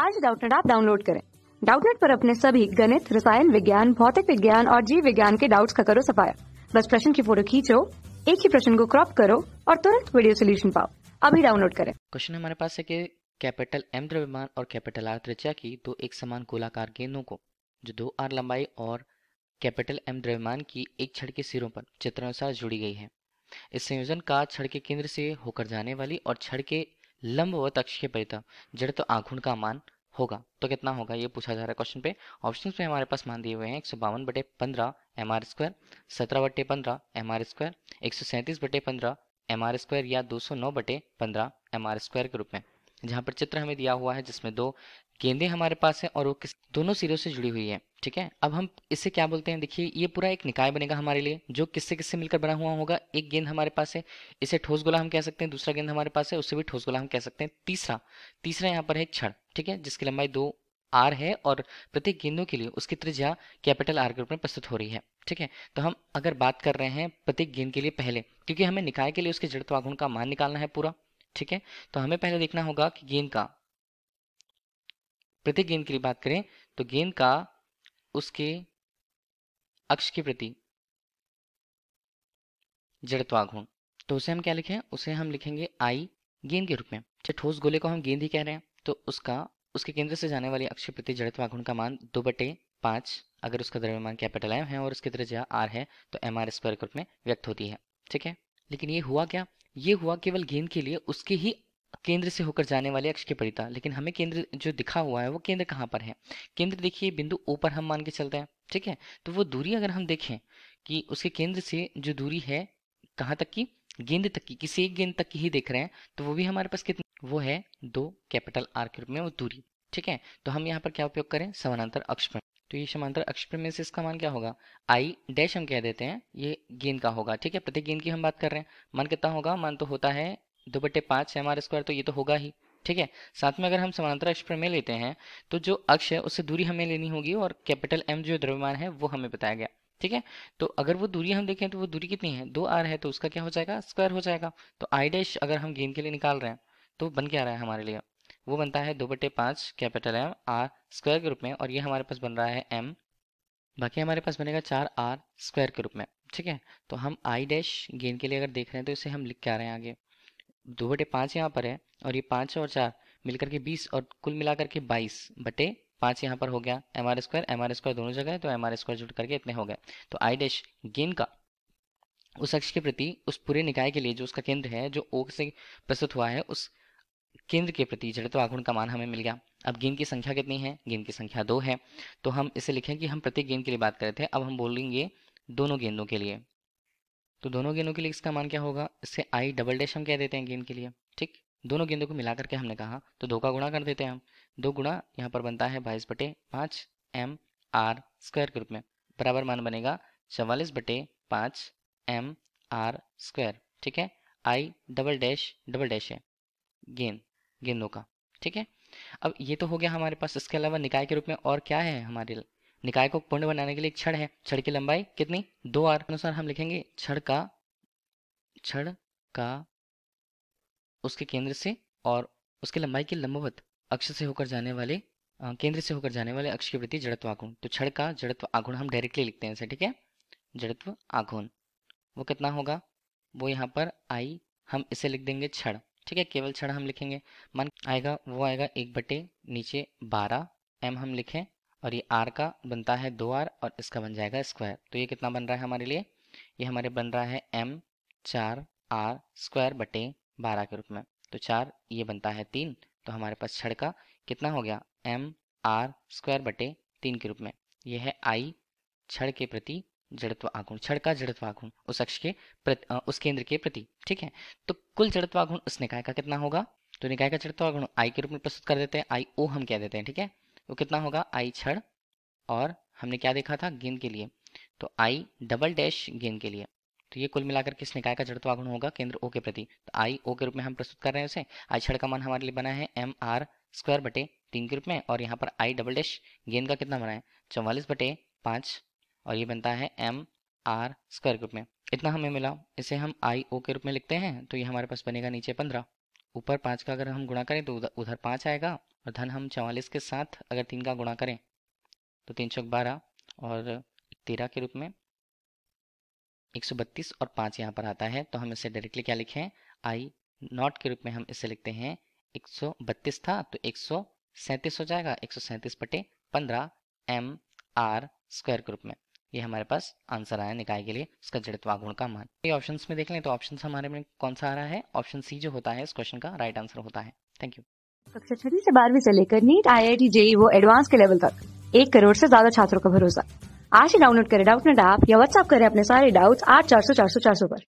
आज डाउटनेट आप डाउनलोड करें डाउटनेट पर अपने सभी गणित रसायन विज्ञान भौतिक विज्ञान और जीव विज्ञान के डाउट्स का करो सफाया बस प्रश्न की फोटो खींचो एक ही प्रश्न को क्रॉप करो और तुरंत वीडियो सोल्यूशन पाओ अभी डाउनलोड करें क्वेश्चन हमारे पास है कि कैपिटल एम द्रव्यमान और कैपिटल आर त्रिचा की दो एक समान गोलाकार गेंदों को जो दो आर लंबाई और कैपिटल एम द्रव्यमान की एक छड़ के सिरों पर चित्रानुसार जुड़ी गई है इस संयोजन का छड़ के केंद्र से होकर जाने वाली और छड़ के लंबवत अक्ष के परितः जड़ तो आघूर्ण का मान होगा तो कितना होगा ये पूछा जा रहा है क्वेश्चन पे ऑप्शन में हमारे पास मान दिए हुए हैं एक सौ बावन बटे पंद्रह एम आर स्क्वायर सत्रह बटे पंद्रह एम आर स्क्वायर एक सौ सैंतीस बटे पंद्रह एम आर स्क्वायर या दो सौ नौ बटे पंद्रह एम आर स्क्वायर के रूप में जहाँ पर चित्र हमें दिया हुआ है जिसमें दो गेंदे हमारे पास है और वो किस दोनों सिरों से जुड़ी हुई है ठीक है अब हम इससे क्या बोलते हैं देखिए ये पूरा एक निकाय बनेगा हमारे लिए जो किससे किससे मिलकर बना हुआ होगा एक गेंद हमारे पास है इसे ठोस गोला हम कह सकते हैं दूसरा गेंद हमारे पास है उससे भी ठोस गोला हम कह सकते हैं तीसरा तीसरा यहाँ पर है छड़ ठीक है जिसकी लंबाई दो आर है और प्रत्येक गेंदों के लिए उसकी त्रिज्या कैपिटल आर के रूप में प्रस्तुत हो रही है ठीक है तो हम अगर बात कर रहे हैं प्रत्येक गेंद के लिए पहले क्योंकि हमें निकाय के लिए उसके जड़त्वागुण का मान निकालना है पूरा ठीक है तो हमें पहले देखना होगा कि गेंद का प्रति गेंद के लिए बात करें तो गेंद का उसके अक्ष के प्रति जड़त्वाघूर्ण तो उसे हम क्या लिखें उसे हम लिखेंगे आई गेंद के रूप में अच्छा, ठोस गोले को हम गेंद ही कह रहे हैं तो उसका उसके केंद्र से जाने वाली अक्ष प्रति जड़त्वाघूर्ण का मान दो बटे पांच अगर उसका द्रव्यमान कैपिटल एम है और उसकी त्रिज्या आर है तो एम आर स्क्वायर के रूप में व्यक्त होती है ठीक है लेकिन ये हुआ क्या ये हुआ केवल गेंद के लिए उसके ही केंद्र से होकर जाने वाले अक्ष के परिता लेकिन हमें केंद्र जो दिखा हुआ है वो केंद्र कहाँ पर है केंद्र देखिए बिंदु ओ पर हम मान के चलते हैं ठीक है तो वो दूरी अगर हम देखें कि उसके केंद्र से जो दूरी है कहाँ तक की गेंद तक की किसी एक गेंद तक की ही देख रहे हैं तो वो भी हमारे पास कितनी वो है दो कैपिटल आर के रूप में वो दूरी ठीक है तो हम यहाँ पर क्या उपयोग करें समानांतर अक्ष पर तो ये समांतर अक्ष पर में से इसका मान क्या होगा आई डैश हम कह देते हैं ये गेंद का होगा ठीक है प्रत्येक गेंद की हम बात कर रहे हैं मान कितना होगा मान तो होता है दो बट्टे पाँच एम आर स्क्वायर तो ये तो होगा ही ठीक है साथ में अगर हम समांतर अक्ष पर में लेते हैं तो जो अक्ष है उससे दूरी हमें लेनी होगी और कैपिटल एम जो द्रव्यमान है वो हमें बताया गया ठीक है तो अगर वो दूरी हम देखें तो वो दूरी कितनी है दो आर है तो उसका क्या हो जाएगा स्क्वायर हो जाएगा तो आई डैश अगर हम गेंद के लिए निकाल रहे हैं तो बन क्या रहा है हमारे लिए वो बनता है दो बटे पाँच कैपिटल एम आर स्क्वायर के रूप में और ये हमारे पास बन रहा है एम बाकी हमारे पास बनेगा चार आर स्क्वायर के रूप में ठीक है तो हम आई डैश गेन के लिए अगर देख रहे हैं तो इसे हम लिख के आ रहे हैं आगे दो बटे पाँच यहाँ पर है और ये पाँच और चार मिलकर के बीस और कुल मिलाकर के बाईस बटे पाँच यहाँ पर हो गया M R square M R square दोनों जगह है तो एम आर स्क्वायर जुट करके इतने हो गए तो आई डैश गेन का उस अक्ष के प्रति उस पूरे निकाय के लिए जो उसका केंद्र है जो ओक से प्रस्तुत हुआ है उस केंद्र के प्रति जड़ित आघूर्ण का मान हमें मिल गया अब गेंद की संख्या कितनी है गेंद की संख्या दो है तो हम इसे लिखें कि हम प्रत्येक गेंद के लिए बात कर रहे थे अब हम बोलेंगे दोनों गेंदों के लिए तो दोनों गेंदों के लिए इसका मान क्या होगा इससे आई डबल डैश हम कह देते हैं गेंद के लिए ठीक दोनों गेंदों को मिला करके हमने कहा तो दो का गुणा कर देते हैं हम दो गुणा यहाँ पर बनता है बाईस बटे पाँच एम आर स्क्वायर के रूप में बराबर मान बनेगा चवालीस बटे पाँच एम आर स्क्वायर ठीक है I double dash double dash है गेंद गेंदों का ठीक है अब ये तो हो गया हमारे पास इसके अलावा निकाय के रूप में और क्या है हमारे निकाय को पूर्ण बनाने के लिए छड़ है छड़ की लंबाई कितनी दो आर अनुसार हम लिखेंगे छड़ का छड़ का उसके केंद्र से और उसकी लंबाई के लंबवत अक्ष से होकर जाने वाले केंद्र से होकर जाने वाले अक्ष के प्रति जड़त्व आघूर्ण तो छड़ का जड़त्व आघूर्ण हम डायरेक्टली लिखते हैं ऐसे ठीक है जड़त्व आघूर्ण वो कितना होगा वो यहाँ पर आई हम इसे लिख देंगे छड़ ठीक है केवल छड़ा हम लिखेंगे मान आएगा वो आएगा एक बटे नीचे बारह एम हम लिखें और ये आर का बनता है दो आर और इसका बन जाएगा स्क्वायर तो ये कितना बन रहा है हमारे लिए ये हमारे बन रहा है एम चार आर स्क्वायर बटे बारह के रूप में तो चार ये बनता है तीन तो हमारे पास छड़ का कितना हो गया एम आर स्क्वायर बटे तीन के रूप में यह है आई छड़ के प्रति जड़त्व आगुण छड़ का जड़त्व आगुण उस अक्ष के प्रति उस केंद्र के प्रति ठीक है तो कुल जड़त्व आगुण उस निकाय का कितना होगा तो निकाय का जड़त्व आगुण आई के रूप में प्रस्तुत कर देते हैं आई ओ हम क्या देते हैं ठीक है वो कितना होगा आई छड़ और हमने क्या देखा था गेंद के लिए तो आई डबल डैश गेंद के लिए तो ये कुल मिलाकर किस निकाय का जड़त्व आगुण होगा केंद्र ओ के प्रति तो आई ओ के रूप में हम प्रस्तुत कर रहे हैं उसे आई छड़ का मान हमारे लिए बना है एम आर स्क्वायर बटे तीन के रूप में और यहाँ पर आई डबल डैश गेंद का कितना बना है चौवालीस बटे पांच और ये बनता है एम आर स्क्वायर के रूप में इतना हमें मिला इसे हम आई ओ के रूप में लिखते हैं तो ये हमारे पास बनेगा नीचे पंद्रह ऊपर पाँच का अगर हम गुणा करें तो उधर पाँच आएगा और धन हम चवालीस के साथ अगर तीन का गुणा करें तो तीन सौ बारह और तेरह के रूप में एक सौ बत्तीस और पाँच यहाँ पर आता है तो हम इसे डायरेक्टली क्या लिखें आई नॉट के रूप में हम इसे लिखते हैं एक सौ बत्तीस था तो एक सौ सैंतीस हो जाएगा एक सौ सैंतीस बटे पंद्रह एम आर स्क्वायर के रूप में ये हमारे पास आंसर आया निकाय के लिए उसका जड़त्वा गुण का मान ये ऑप्शंस में देख लें तो ऑप्शन हमारे में कौन सा आ रहा है ऑप्शन सी जो होता है इस क्वेश्चन का राइट आंसर होता है थैंक यू कक्षा छठी से बारहवीं से लेकर NEET IIT JEE वो एडवांस के लेवल तक एक करोड़ से ज्यादा छात्रों का भरोसा आज ही डाउनलोड करें डाउट नेट ऐप या व्हाट्सअप करें अपने सारे डाउट्स आठ चार सौ चार सौ चार सौ पर